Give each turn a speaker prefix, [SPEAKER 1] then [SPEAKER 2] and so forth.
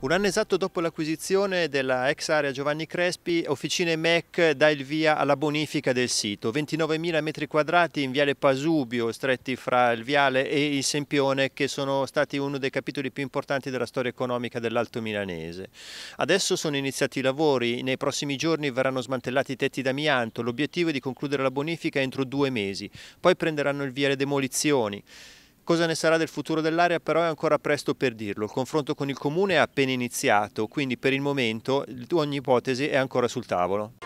[SPEAKER 1] Un anno esatto dopo l'acquisizione della ex area Giovanni Crespi, Officine MEC dà il via alla bonifica del sito. 29.000 metri quadrati in viale Pasubio, stretti fra il viale e il Sempione, che sono stati uno dei capitoli più importanti della storia economica dell'Alto Milanese. Adesso sono iniziati i lavori, nei prossimi giorni verranno smantellati i tetti d'amianto, l'obiettivo è di concludere la bonifica entro due mesi, poi prenderanno il via le demolizioni. Cosa ne sarà del futuro dell'area però è ancora presto per dirlo, il confronto con il Comune è appena iniziato, quindi per il momento ogni ipotesi è ancora sul tavolo.